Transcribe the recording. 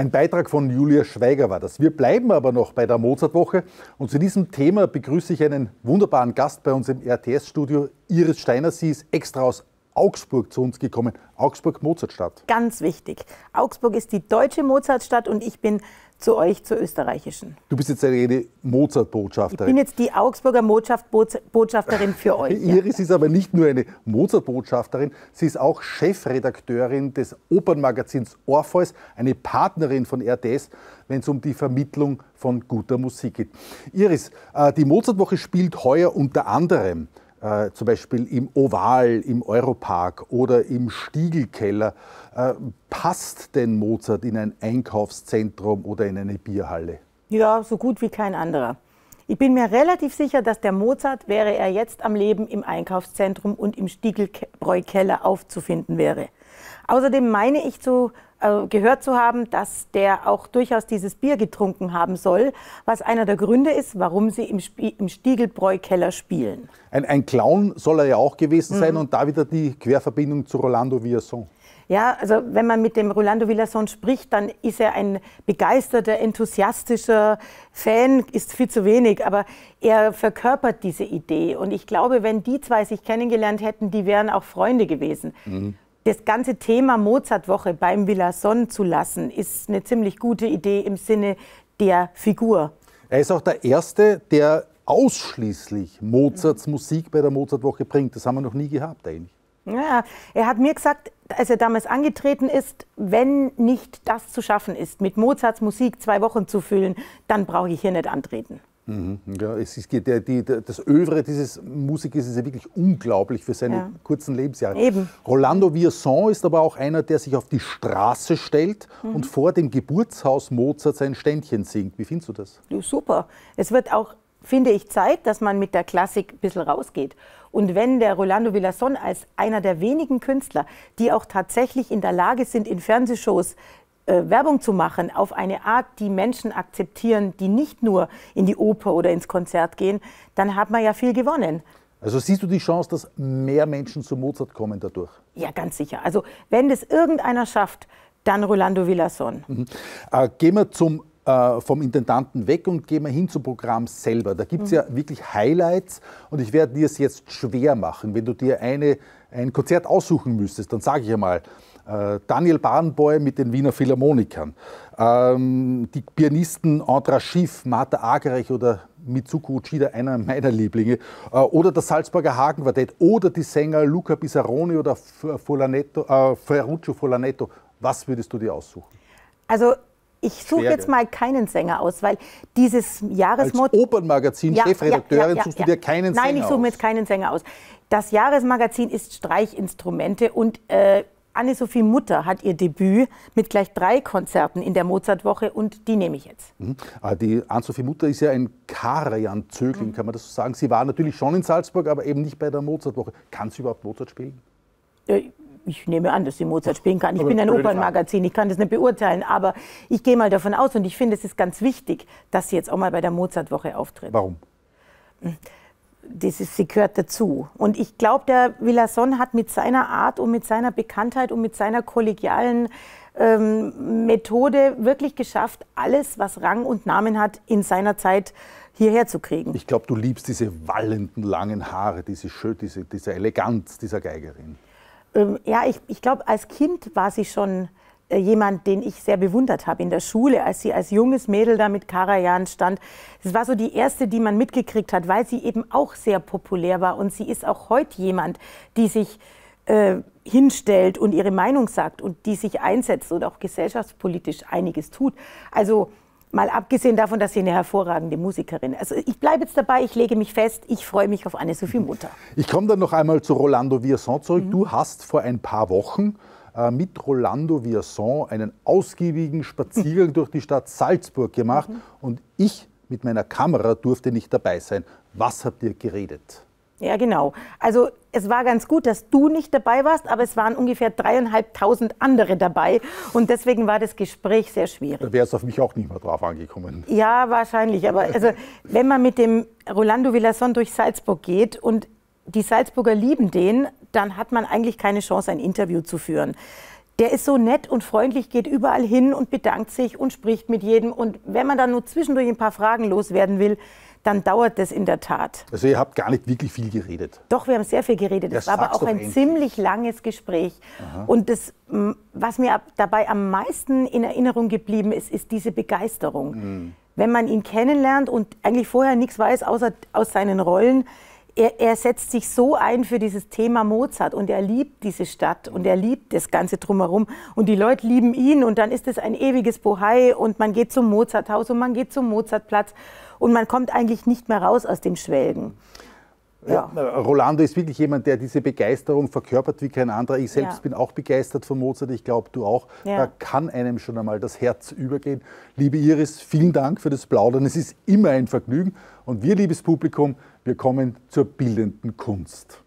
Ein Beitrag von Julia Schweiger war das. Wir bleiben aber noch bei der Mozartwoche und zu diesem Thema begrüße ich einen wunderbaren Gast bei uns im RTS-Studio, Iris Steiner. Sie ist extra aus Augsburg zu uns gekommen. Augsburg Mozartstadt. Ganz wichtig. Augsburg ist die deutsche Mozartstadt und ich bin zu euch, zur österreichischen. Du bist jetzt eine Mozart-Botschafterin. Ich bin jetzt die Augsburger Mozart-Botschafterin für euch. Iris ja. ist aber nicht nur eine Mozart-Botschafterin, sie ist auch Chefredakteurin des Opernmagazins Orpheus, eine Partnerin von RTS, wenn es um die Vermittlung von guter Musik geht. Iris, äh, die Mozart-Woche spielt heuer unter anderem äh, zum Beispiel im Oval, im Europark oder im Stiegelkeller, äh, passt denn Mozart in ein Einkaufszentrum oder in eine Bierhalle? Ja, so gut wie kein anderer. Ich bin mir relativ sicher, dass der Mozart, wäre er jetzt am Leben, im Einkaufszentrum und im Stiegelbräukeller aufzufinden wäre. Außerdem meine ich zu äh, gehört zu haben, dass der auch durchaus dieses Bier getrunken haben soll, was einer der Gründe ist, warum sie im, im Stiegelbräu-Keller spielen. Ein, ein, Clown soll er ja auch gewesen sein mhm. und da wieder die Querverbindung zu Rolando Villason. Ja, also wenn man mit dem Rolando Villason spricht, dann ist er ein begeisterter, enthusiastischer Fan, ist viel zu wenig, aber er verkörpert diese Idee. Und ich glaube, wenn die zwei sich kennengelernt hätten, die wären auch Freunde gewesen. Mhm das ganze Thema Mozartwoche beim Villason zu lassen, ist eine ziemlich gute Idee im Sinne der Figur. Er ist auch der Erste, der ausschließlich Mozarts Musik bei der Mozartwoche bringt. Das haben wir noch nie gehabt eigentlich. Ja, er hat mir gesagt, als er damals angetreten ist, wenn nicht das zu schaffen ist, mit Mozarts Musik zwei Wochen zu füllen, dann brauche ich hier nicht antreten. Mhm, ja, es ist, der, äh, die, das Övre dieses Musikers ist ja wirklich unglaublich für seine ja. kurzen Lebensjahre. Eben. Rolando Vierson ist aber auch einer, der sich auf die Straße stellt mhm. und vor dem Geburtshaus Mozart sein Ständchen singt. Wie findest du das? Ja, super. Es wird auch, finde ich, Zeit, dass man mit der Klassik ein bisschen rausgeht. Und wenn der Rolando Villason als einer der wenigen Künstler, die auch tatsächlich in der Lage sind, in Fernsehshows äh, Werbung zu machen auf eine Art, die Menschen akzeptieren, die nicht nur in die Oper oder ins Konzert gehen, dann hat man ja viel gewonnen. Also siehst du die Chance, dass mehr Menschen zu Mozart kommen dadurch? Ja, ganz sicher. Also wenn das irgendeiner schafft, dann Rolando Villason. Mhm. Äh, gehen wir zum, äh, vom Intendanten weg und gehen wir hin zum Programm selber. Da gibt es mhm. ja wirklich Highlights und ich werde dir es jetzt schwer machen. Wenn du dir eine, ein Konzert aussuchen müsstest, dann sage ich einmal, ja äh, Daniel Barnboy mit den Wiener Philharmonikern, ähm, die Pianisten Andra Schiff, Martha Agerich oder Mitsuko Uchida, einer meiner Lieblinge, äh, oder das Salzburger Hagenquartett, oder die Sänger Luca Pisaroni oder Folanetto, äh, Ferruccio Folanetto. Was würdest du dir aussuchen? Also ich suche jetzt mal keinen Sänger aus, weil dieses Jahresmotto. Als Opernmagazin, ja, Chefredakteurin, ja, ja, suchst du dir keinen Nein, Sänger aus? Nein, ich suche mir jetzt keinen Sänger aus. Das Jahresmagazin ist Streichinstrumente und äh, Anne-Sophie Mutter hat ihr Debüt mit gleich drei Konzerten in der Mozartwoche und die nehme ich jetzt. Mhm. Ah, die Anne-Sophie Mutter ist ja ein Karajan-Zögling, mhm. kann man das so sagen. Sie war natürlich schon in Salzburg, aber eben nicht bei der Mozartwoche. Kann sie überhaupt Mozart spielen? ich nehme an, dass sie Mozart spielen kann. Ich aber bin ein Opernmagazin, ich kann das nicht beurteilen, aber ich gehe mal davon aus und ich finde, es ist ganz wichtig, dass sie jetzt auch mal bei der Mozartwoche auftritt. Warum? Mhm das ist, sie gehört dazu. Und ich glaube, der Villason hat mit seiner Art und mit seiner Bekanntheit und mit seiner kollegialen ähm, Methode wirklich geschafft, alles, was Rang und Namen hat, in seiner Zeit hierher zu kriegen. Ich glaube, du liebst diese wallenden langen Haare, diese, Schö diese, diese Eleganz dieser Geigerin. Ähm, ja, ich, ich glaube, als Kind war sie schon äh, jemand, den ich sehr bewundert habe in der Schule, als sie als junges Mädel da mit Karajan stand. Das war so die erste, die man mitgekriegt hat, weil sie eben auch sehr populär war. Und sie ist auch heute jemand, die sich äh, hinstellt und ihre Meinung sagt und die sich einsetzt und auch gesellschaftspolitisch einiges tut. Also mal abgesehen davon, dass sie eine hervorragende Musikerin ist. Also ich bleibe jetzt dabei, ich lege mich fest, ich freue mich auf Anne-Sophie Mutter. Ich komme dann noch einmal zu Rolando Vierson zurück. Mhm. Du hast vor ein paar Wochen äh, mit Rolando Viason einen ausgiebigen Spaziergang durch die Stadt Salzburg gemacht mhm. und ich mit meiner Kamera durfte nicht dabei sein. Was habt ihr geredet? Ja, genau. Also es war ganz gut, dass du nicht dabei warst, aber es waren ungefähr dreieinhalbtausend andere dabei und deswegen war das Gespräch sehr schwierig. Da wäre es auf mich auch nicht mehr drauf angekommen. Ja, wahrscheinlich. Aber also, wenn man mit dem Rolando Villason durch Salzburg geht und die Salzburger lieben den, dann hat man eigentlich keine Chance, ein Interview zu führen. Der ist so nett und freundlich, geht überall hin und bedankt sich und spricht mit jedem. Und wenn man dann nur zwischendurch ein paar Fragen loswerden will, dann dauert das in der Tat. Also ihr habt gar nicht wirklich viel geredet. Doch, wir haben sehr viel geredet. Es war aber auch ein endlich. ziemlich langes Gespräch. Aha. Und das, was mir dabei am meisten in Erinnerung geblieben ist, ist diese Begeisterung. Mhm. Wenn man ihn kennenlernt und eigentlich vorher nichts weiß außer aus seinen Rollen, er, er, setzt sich so ein für dieses Thema Mozart und er liebt diese Stadt und er liebt das Ganze drumherum und die Leute lieben ihn und dann ist es ein ewiges Bohai und man geht zum Mozarthaus und man geht zum Mozartplatz und man kommt eigentlich nicht mehr raus aus dem Schwelgen. Ja. Rolando ist wirklich jemand, der diese Begeisterung verkörpert wie kein anderer. Ich selbst ja. bin auch begeistert von Mozart, ich glaube, du auch. Ja. Da kann einem schon einmal das Herz übergehen. Liebe Iris, vielen Dank für das Plaudern. Es ist immer ein Vergnügen. Und wir, liebes Publikum, wir kommen zur bildenden Kunst.